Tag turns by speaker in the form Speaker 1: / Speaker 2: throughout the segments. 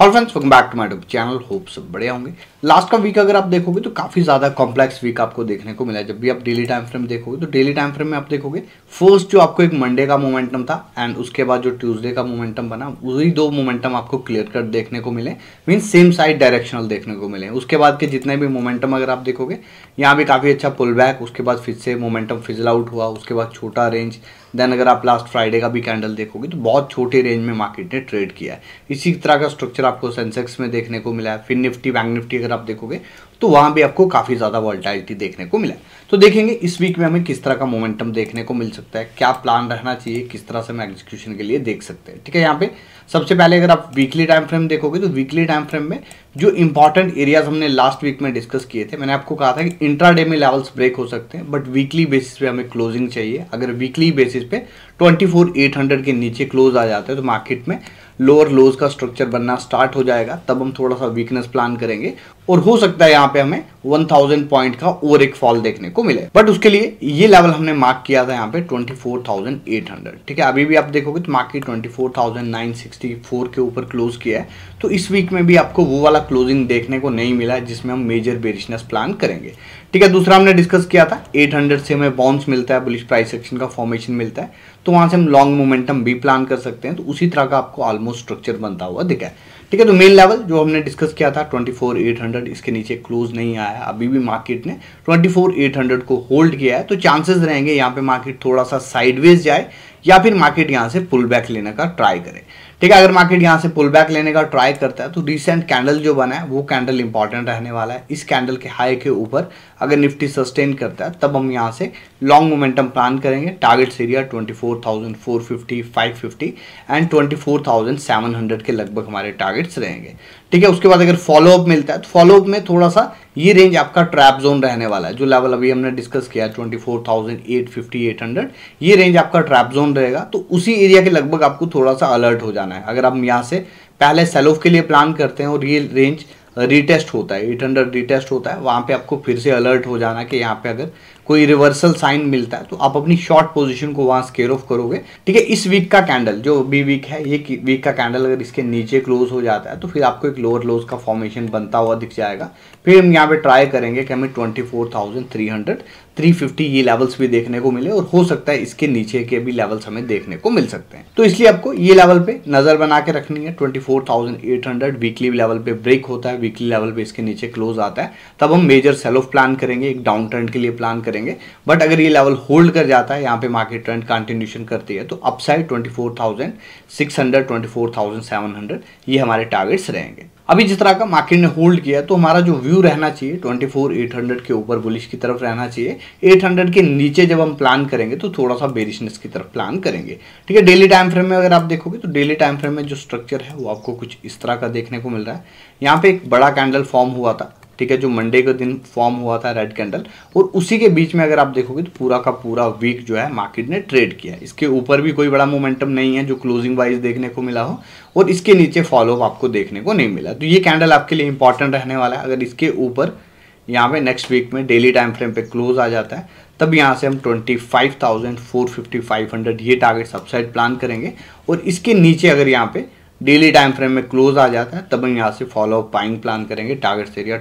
Speaker 1: hello friends welcome back to my YouTube channel hopes सब बढ़िया होंगे लास्ट का वीक अगर आप देखोगे तो काफ़ी ज़्यादा कॉम्प्लेक्स वीक आपको देखने को मिला है जब भी आप डेली टाइम फ्रेम देखोगे तो डेली टाइम फ्रेम में आप देखोगे फर्स्ट जो आपको एक मंडे का मोमेंटम था एंड उसके बाद जो ट्यूसडे का मोमेंटम बना वही दो मोमेंटम आपको क्लियर कट देखने को मिले मीन सेम साइड डायरेक्शनल देखने को मिले उसके बाद के जितने भी मोमेंटम अगर आप देखोगे यहाँ भी काफ़ी अच्छा पुल बैक उसके बाद फिर से मोमेंटम फिजल आउट हुआ उसके बाद छोटा रेंज देन अगर आप लास्ट फ्राइडे का भी कैंडल देखोगे तो बहुत छोटे रेंज में मार्केट ने ट्रेड किया है इसी तरह का स्ट्रक्चर आपको सेंसेक्स में देखने को मिला है फिर निफ्टी बैंक निफ्टी अगर आप देखोगे तो वहां भी आपको काफ़ी ज़्यादा वॉल्टाइलिटी देखने को मिला तो देखेंगे इस वीक में हमें किस तरह का मोमेंटम देखने को मिल सकता है क्या प्लान रहना चाहिए किस तरह से हम एग्जीक्यूशन के लिए देख सकते हैं ठीक है यहाँ पे सबसे पहले अगर आप वीकली टाइम फ्रेम देखोगे तो वीकली टाइम फ्रेम में जो इंपॉर्टेंट एरियाज हमने लास्ट वीक में डिस्कस किए थे मैंने आपको कहा था कि इंट्रा डे में लेवल्स ब्रेक हो सकते हैं बट वीकली बेसिस पे हमें क्लोजिंग चाहिए अगर वीकली बेसिस पे ट्वेंटी के नीचे क्लोज आ जाते हैं तो मार्केट में लोअर लोज का स्ट्रक्चर बनना स्टार्ट हो जाएगा तब हम थोड़ा सा वीकनेस प्लान करेंगे और हो सकता है यहाँ पे हमें 1000 पॉइंट का और एक फॉल देखने को मिले बट उसके लिए ये लेवल हमने मार्क किया था यहाँ पे 24,800 ठीक है अभी भी आप देखोगे तो मार्केट 24,964 के ऊपर क्लोज किया है तो इस वीक में भी आपको वो वाला क्लोजिंग देखने को नहीं मिला जिसमें हम मेजर बेरिशनेस प्लान करेंगे ठीक है दूसरा हमने डिस्कस किया था 800 से हमें बाउंस मिलता है बुलिश प्राइस सेक्शन का फॉर्मेशन मिलता है तो वहां से हम लॉन्ग मोमेंटम भी प्लान कर सकते हैं तो उसी तरह का आपको ऑलमोस्ट स्ट्रक्चर बनता हुआ दिखा है ठीक है तो मेन लेवल जो हमने डिस्कस किया था 24,800 इसके नीचे क्लोज नहीं आया अभी भी मार्केट ने 24,800 को होल्ड किया है तो चांसेस रहेंगे यहाँ पे मार्केट थोड़ा सा साइडवेज जाए या फिर मार्केट यहाँ से पुल बैक लेने का ट्राई करे ठीक है अगर मार्केट यहाँ से पुल बैक लेने का ट्राई करता है तो रिसेंट कैंडल जो बना है वो कैंडल इंपॉर्टेंट रहने वाला है इस कैंडल के हाई के ऊपर अगर निफ्टी सस्टेन करता है तब हम यहाँ से लॉन्ग मोमेंटम प्लान करेंगे टारगेट्स एरिया 24,450, 550 एंड 24,700 के लगभग हमारे टारगेट्स रहेंगे ठीक है उसके बाद अगर फॉलोअप मिलता है तो फॉलोअप में थोड़ा सा ये रेंज आपका ट्रैप जोन रहने वाला है जो लेवल अभी हमने डिस्कस किया 24,850, 800 ये रेंज आपका ट्रैप जोन रहेगा तो उसी एरिया के लगभग आपको थोड़ा सा अलर्ट हो जाना है अगर हम यहाँ से पहले सेल ऑफ के लिए प्लान करते हैं और ये रेंज रीटेस्ट होता है 800 रीटेस्ट होता है वहाँ पे आपको फिर से अलर्ट हो जाना कि यहाँ पे अगर कोई रिवर्सल साइन मिलता है तो आप अपनी शॉर्ट पोजीशन को वहां स्केयर ऑफ करोगे ठीक है इस वीक का कैंडल जो बी वीक है ये वीक का कैंडल अगर इसके नीचे क्लोज हो जाता है तो फिर आपको एक लोअर लोज का फॉर्मेशन बनता हुआ दिख जाएगा फिर हम यहाँ पे ट्राई करेंगे कि हमें twenty four thousand three hundred three fifty ये लेवल्स भी देखने को मिले और हो सकता है इसके नीचे के भी लेवल्स हमें देखने को मिल सकते हैं तो इसलिए आपको ये लेवल पे नज़र बना के रखनी है twenty four thousand eight hundred weekly level पे ब्रेक होता है वीकली लेवल पे इसके नीचे क्लोज आता है तब हम मेजर सेल ऑफ प्लान करेंगे एक डाउन ट्रेंड के लिए प्लान करेंगे करेंगे बट अगर ये लेवल होल्ड कर जाता है यहाँ पे मार्केट ट्रेंड कंटिन्यूशन करती है तो अपसाइड 24,600 24,700 ये हमारे टारगेट्स रहेंगे अभी जिस तरह का मार्केट ने होल्ड किया तो हमारा जो व्यू रहना चाहिए 24,800 के ऊपर बुलिश की तरफ रहना चाहिए 800 के नीचे जब हम प्लान करेंगे तो थोड़ा सा बेरिशनेस की तरफ प्लान करेंगे ठीक है डेली टाइम फ्रेम में अगर आप देखोगे तो डेली टाइम फ्रेम में जो स्ट्रक्चर है वो आपको कुछ इस तरह का देखने को मिल रहा है यहाँ पे एक बड़ा कैंडल फॉर्म हुआ था ठीक है जो मंडे के दिन फॉर्म हुआ था रेड कैंडल और उसी के बीच में अगर आप देखोगे तो पूरा का पूरा वीक जो है मार्केट ने ट्रेड किया इसके ऊपर भी कोई बड़ा मोमेंटम नहीं है जो क्लोजिंग वाइज देखने को मिला हो और इसके नीचे फॉलोअप आपको देखने को नहीं मिला तो ये कैंडल आपके लिए इंपॉर्टेंट रहने वाला है अगर इसके ऊपर यहाँ पे नेक्स्ट वीक में डेली टाइम फ्रेम पे क्लोज आ जाता है तब यहाँ से हम 25,450, 500 ये टारगेट सबसाइड प्लान करेंगे और इसके नीचे अगर यहाँ पे डेली टाइम फ्रेम में क्लोज आ जाता है तब हम यहाँ से फॉलो अप बाइंग प्लान करेंगे टारगेट एरिया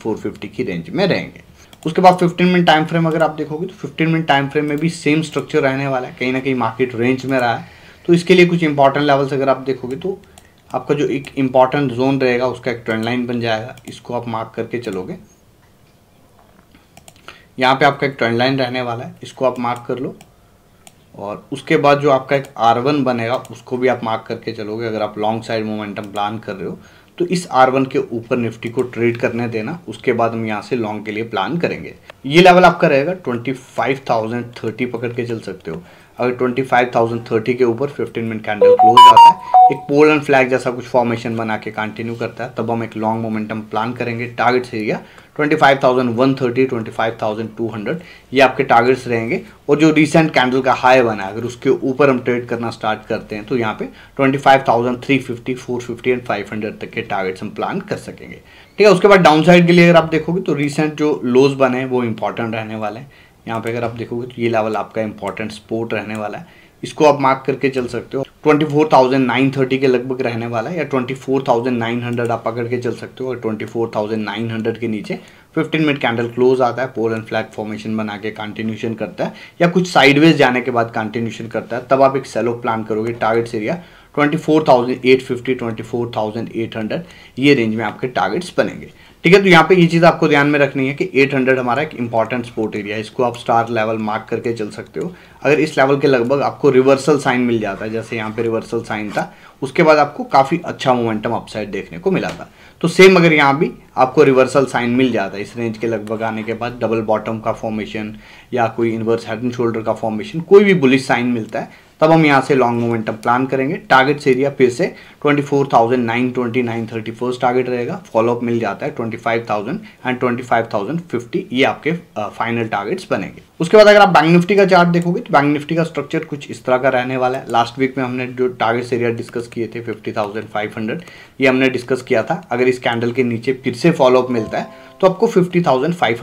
Speaker 1: फोर फिफ्टी की रेंज में रहेंगे उसके बाद फिफ्टीन मिनट टाइम फ्रेम अगर आप देखोगे तो फिफ्टीन मिनट टाइम फ्रेम में भी सेम स्ट्रक्चर रहने वाला है कहीं ना कहीं मार्केट रेंज में रहा है तो इसके लिए कुछ इंपॉर्टेंट लेवल्स अगर आप देखोगे तो आपका जो एक इंपॉर्टेंट जोन रहेगा उसका एक ट्रेंड लाइन बन जाएगा इसको आप मार्क करके चलोगे यहाँ पे आपका एक ट्रेंड लाइन रहने वाला है इसको आप मार्क कर लो और उसके बाद जो आपका एक आर वन बनेगा उसको भी आप मार्क करके चलोगे अगर आप लॉन्ग साइड मोमेंटम प्लान कर रहे हो तो इस आर वन के ऊपर निफ्टी को ट्रेड करने देना उसके बाद हम यहाँ से लॉन्ग के लिए प्लान करेंगे ये लेवल आपका रहेगा ट्वेंटी फाइव थाउजेंड थर्टी पकड़ के चल सकते हो अगर ट्वेंटी फाइव थाउजेंड थर्टी के ऊपर फिफ्टीन मिनट कैंडल क्लोज आता है एक पोल एंड फ्लैग जैसा कुछ फॉर्मेशन बना के कंटिन्यू करता है तब हम एक लॉन्ग मोमेंटम प्लान करेंगे टारगेट्स एरिया टू हंड्रेड ये आपके टारगेट्स रहेंगे और जो रिसेंट कैंडल का हाई बना है अगर उसके ऊपर हम ट्रेड करना स्टार्ट करते हैं तो यहाँ पे फोर फिफ्टी एंड हंड्रेड तक के टारगेट्स हम प्लान कर सकेंगे ठीक है उसके बाद साइड के लिए अगर आप देखोगे तो रिसेंट जो लोज बने वो इंपॉर्टेंट रहने वाले हैं यहाँ पे अगर आप देखोगे तो ये लेवल आपका इंपॉर्टेंट सपोर्ट रहने वाला है इसको आप मार्क करके चल सकते हो 24,930 के लगभग रहने वाला है या 24,900 आप पकड़ के चल सकते हो और 24,900 के नीचे 15 मिनट कैंडल क्लोज आता है पोल एंड फ्लैग फॉर्मेशन बना के कंटिन्यूशन करता है या कुछ साइडवेज जाने के बाद कंटिन्यूशन करता है तब आप एक सेलो प्लान करोगे टारगेट्स एरिया 24,850 24,800 ये रेंज में आपके टारगेट्स बनेंगे ठीक है तो यहाँ पे ये चीज़ आपको ध्यान में रखनी है कि 800 हमारा एक इंपॉर्टेंट स्पोर्ट एरिया है इसको आप स्टार लेवल मार्क करके चल सकते हो अगर इस लेवल के लगभग आपको रिवर्सल साइन मिल जाता है जैसे यहाँ पे रिवर्सल साइन था उसके बाद आपको काफ़ी अच्छा मोमेंटम अपसाइड देखने को मिला था तो सेम अगर यहाँ भी आपको रिवर्सल साइन मिल जाता है इस रेंज के लगभग आने के बाद डबल बॉटम का फॉर्मेशन या कोई इनवर्स हेड एंड शोल्डर का फॉर्मेशन कोई भी बुलिश साइन मिलता है तब हम यहाँ से लॉन्ग मोमेंटम प्लान करेंगे टारगेट्स एरिया फिर से 24,929 थर्टी फर्स्ट टारगेट रहेगा फॉलोअप मिल जाता है 25,000 एंड 25,050 ये आपके फाइनल टारगेट्स बनेंगे उसके बाद अगर आप बैंक निफ्टी का चार्ट देखोगे तो बैंक निफ्टी का स्ट्रक्चर कुछ इस तरह का रहने वाला है लास्ट वीक में हमने जो टारगेट्स एरिया डिस्कस किए थे हंड्रेड ये हमने डिस्कस किया था अगर इस कैंडल के नीचे फिर से फॉलोअप मिलता है तो आपको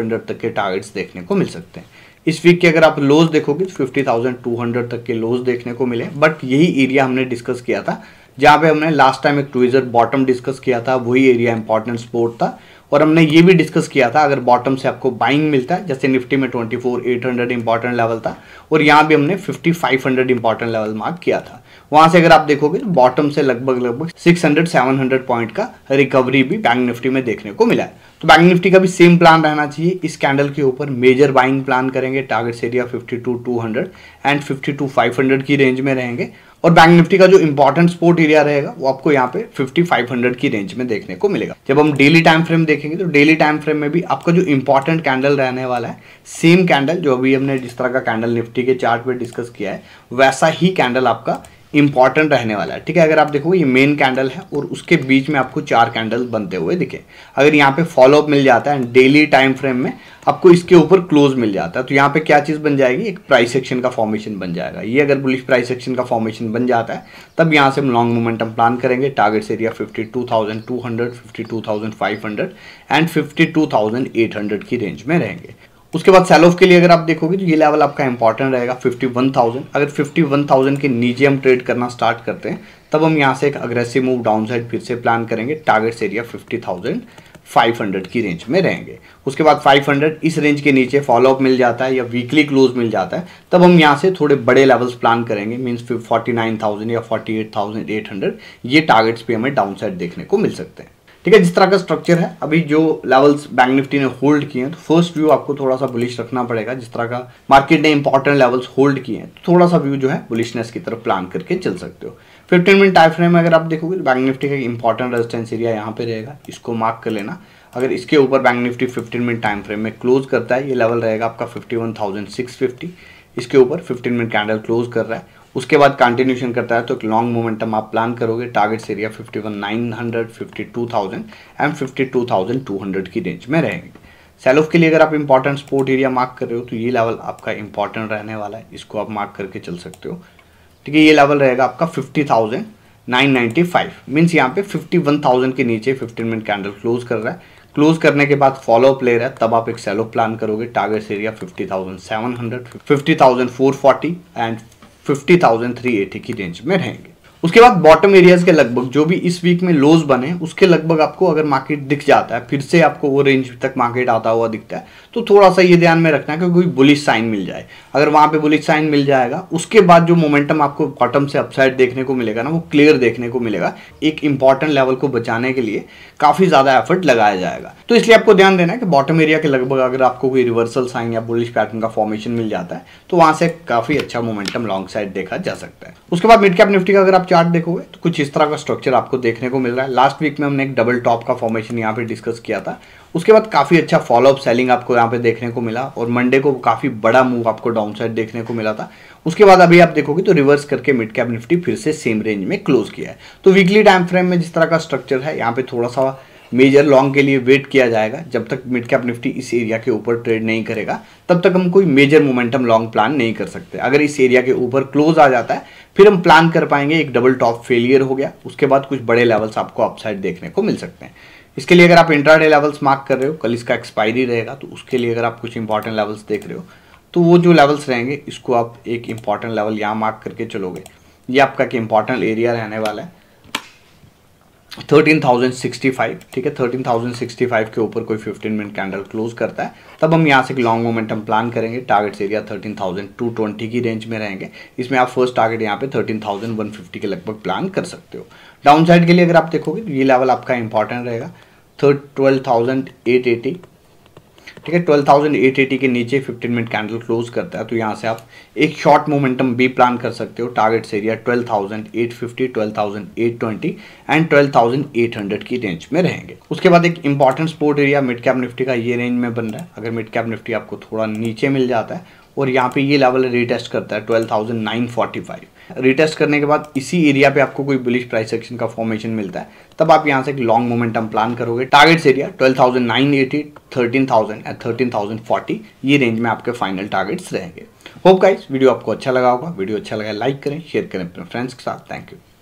Speaker 1: हंड्रेड तक के टारगेट्स देखने को मिल सकते हैं इस वीक के अगर आप लोज देखोगे तो हंड्रेड तक के लोज देखने को मिले बट यही एरिया हमने डिस्कस किया था जहाँ पे हमने लास्ट टाइम एक ट्विजर बॉटम डिस्कस किया था वही एरिया इंपॉर्टेंट स्पोर्ट था और हमने ये भी डिस्कस किया था अगर बॉटम से आपको बाइंग मिलता है जैसे निफ्टी में हंड्रेड इंपॉर्टेंट लेवल था और यहाँ भी हमने 5,500 इंपॉर्टेंट लेवल मार्क किया था वहां से अगर आप देखोगे तो बॉटम से लगभग लगभग 600 700 पॉइंट का रिकवरी भी बैंक निफ्टी में देखने को मिला है तो बैंक निफ्टी का भी सेम प्लान रहना चाहिए इस कैंडल के ऊपर मेजर बाइंग प्लान करेंगे टारगेट एरिया 52 200 एंड 52 500 की रेंज में रहेंगे और बैंक निफ्टी का जो इंपॉर्टेंट स्पोर्ट एरिया रहेगा वो आपको यहाँ पे 5500 की रेंज में देखने को मिलेगा जब हम डेली टाइम फ्रेम देखेंगे तो डेली टाइम फ्रेम में भी आपका जो इंपॉर्टेंट कैंडल रहने वाला है सेम कैंडल जो अभी हमने जिस तरह का कैंडल निफ्टी के चार्ट पे डिस्कस किया है वैसा ही कैंडल आपका इंपॉर्टेंट रहने वाला है ठीक है अगर आप देखोगे ये मेन कैंडल है और उसके बीच में आपको चार कैंडल बनते हुए दिखे अगर यहाँ पे फॉलोअप मिल जाता है डेली टाइम फ्रेम में आपको इसके ऊपर क्लोज मिल जाता है तो यहाँ पे क्या चीज़ बन जाएगी एक प्राइस सेक्शन का फॉर्मेशन बन जाएगा ये अगर बुलिश प्राइस सेक्शन का फॉर्मेशन बन जाता है तब यहाँ से हम लॉन्ग मोमेंटम प्लान करेंगे targets area fifty five hundred and hundred की रेंज में रहेंगे उसके बाद सेल ऑफ के लिए अगर आप देखोगे तो ये लेवल आपका इंपॉर्टेंट रहेगा 51,000 अगर 51,000 के नीचे हम ट्रेड करना स्टार्ट करते हैं तब हम यहाँ से एक अग्रेसिव मूव डाउन साइड फिर से प्लान करेंगे टारगेट्स एरिया 50,000 500 की रेंज में रहेंगे उसके बाद 500 इस रेंज के नीचे फॉलोअप मिल जाता है या वीकली क्लोज मिल जाता है तब हम यहाँ से थोड़े बड़े लेवल्स प्लान करेंगे मीन्स 49,000 या फोर्टी ये टारगेट्स भी हमें साइड देखने को मिल सकते हैं ठीक है जिस तरह का स्ट्रक्चर है अभी जो लेवल्स बैंक निफ्टी ने होल्ड किए हैं तो फर्स्ट व्यू आपको थोड़ा सा बुलिश रखना पड़ेगा जिस तरह का मार्केट ने इंपॉर्टेंट लेवल्स होल्ड किए हैं तो थोड़ा सा व्यू जो है बुलिशनेस की तरफ प्लान करके चल सकते हो फिफ्टीन मिनट टाइम फ्रेम में अगर आप देखोगे बैंक तो निफ्टी का इंपॉर्टेंट रेजिस्टेंस एरिया यहाँ पे रहेगा इसको मार्क कर लेना अगर इसके ऊपर bank Nifty 15 minute time frame में क्लोज करता है ये लेवल रहेगा आपका 51,650 इसके ऊपर 15 मिनट कैंडल क्लोज कर रहा है उसके बाद कंटिन्यूशन करता है तो एक लॉन्ग मोमेंटम आप प्लान करोगे targets area fifty one nine hundred fifty two thousand and fifty two thousand two hundred की रेंज में रहेंगे सेल ऑफ के लिए अगर आप इंपॉर्टेंट स्पोर्ट एरिया मार्क कर रहे हो तो ये लेवल आपका इंपॉर्टेंट रहने वाला है इसको आप मार्क करके चल सकते हो ठीक है ये लेवल रहेगा आपका fifty thousand nine ninety five means यहाँ पे फिफ्टी वन थाउजेंड के नीचे फिफ्टीन मिनट कैंडल क्लोज कर रहा है क्लोज करने के बाद फॉलो अप ले रहा है तब आप एक सेलो प्लान करोगे target area fifty thousand seven hundred fifty thousand four forty and fifty thousand three eighty की रेंज में रहेंगे उसके बाद बॉटम एरियाज के लगभग जो भी इस वीक में लोज बने उसके लगभग आपको अगर मार्केट दिख जाता है फिर से आपको वो रेंज तक मार्केट आता हुआ दिखता है तो थोड़ा सा ये ध्यान में रखना है कि कोई बुलिश साइन मिल जाए अगर वहां पे बुलिश साइन मिल जाएगा उसके बाद जो मोमेंटम आपको बॉटम से अपसाइड देखने को मिलेगा ना वो क्लियर देखने को मिलेगा एक इंपॉर्टेंट लेवल को बचाने के लिए काफ़ी ज़्यादा एफर्ट लगाया जाएगा तो इसलिए आपको ध्यान देना है कि बॉटम एरिया के लगभग अगर आपको कोई रिवर्सल साइन या बुलिश पैटर्न का फॉर्मेशन मिल जाता है तो वहां से काफ़ी अच्छा मोमेंटम लॉन्ग साइड देखा जा सकता है उसके बाद मिड कैप निफ्टी का अगर आप चार्ट देखोगे तो कुछ इस तरह का स्ट्रक्चर आपको देखने को मिल रहा है लास्ट वीक में हमने एक डबल टॉप का फॉर्मेशन यहाँ पे डिस्कस किया था उसके बाद काफ़ी अच्छा फॉलोअप सेलिंग आपको यहाँ पे देखने को मिला और मंडे को काफ़ी बड़ा मूव आपको डाउन साइड देखने को मिला था उसके बाद अभी आप देखोगे तो रिवर्स करके मिड कैप निफ्टी फिर से सेम रेंज में क्लोज किया है तो वीकली टाइम फ्रेम में जिस तरह का स्ट्रक्चर है यहाँ पे थोड़ा सा मेजर लॉन्ग के लिए वेट किया जाएगा जब तक मिड कैप निफ्टी इस एरिया के ऊपर ट्रेड नहीं करेगा तब तक हम कोई मेजर मोमेंटम लॉन्ग प्लान नहीं कर सकते अगर इस एरिया के ऊपर क्लोज आ जाता है फिर हम प्लान कर पाएंगे एक डबल टॉप फेलियर हो गया उसके बाद कुछ बड़े लेवल्स आपको अपसाइड देखने को मिल सकते हैं इसके लिए अगर आप इंट्राडे लेवल्स मार्क कर रहे हो कल इसका एक्सपायरी रहेगा तो उसके लिए अगर आप कुछ इंपॉर्टेंट लेवल्स देख रहे हो तो वो जो लेवल्स रहेंगे इसको आप एक इंपॉर्टेंट लेवल यहाँ मार्क करके चलोगे ये आपका एक इंपॉर्टेंट एरिया रहने वाला है थर्टीन थाउजेंड सिक्सटी फाइव ठीक है थर्टीन थाउजेंड सिक्सटी फाइव के ऊपर कोई फिफ्टीन मिनट कैंडल क्लोज करता है तब हम यहाँ से एक लॉन्ग मोमेंटम प्लान करेंगे targets area thirteen thousand two twenty की रेंज में रहेंगे इसमें आप फर्स्ट टारगेट यहाँ पे थर्टीन थाउजेंड वन फिफ्टी के लगभग प्लान कर सकते हो डाउन साइड के लिए अगर आप देखोगे तो ये लेवल आपका इंपॉर्टेंट रहेगा थर्ट ट्वेल्व थाउजेंड एट एटी ठीक है ट्वेल्व थाउजेंड एट एटी के नीचे फिफ्टीन मिनट कैंडल क्लोज करता है तो यहाँ से आप एक शॉर्ट मोमेंटम भी प्लान कर सकते हो targets area twelve thousand eight fifty twelve thousand eight twenty and twelve thousand eight hundred की रेंज में रहेंगे उसके बाद एक important support area mid cap Nifty का ये रेंज में बन रहा है अगर मिड कैप निफ्टी आपको थोड़ा नीचे मिल जाता है और यहाँ पे ये लेवल रिटेस्ट करता है twelve thousand nine forty five retest करने के बाद इसी एरिया पे आपको कोई बुलिश प्राइस सेक्शन का फॉर्मेशन मिलता है तब आप यहाँ से एक लॉन्ग मोमेंटम प्लान करोगे टारगेट्स एरिया 12,980, 13,000 एंड 13,040 ये रेंज में आपके फाइनल टारगेट्स रहेंगे होप गाइस वीडियो आपको अच्छा लगा होगा वीडियो अच्छा लगा लाइक करें शेयर करें अपने फ्रेंड्स के साथ थैंक यू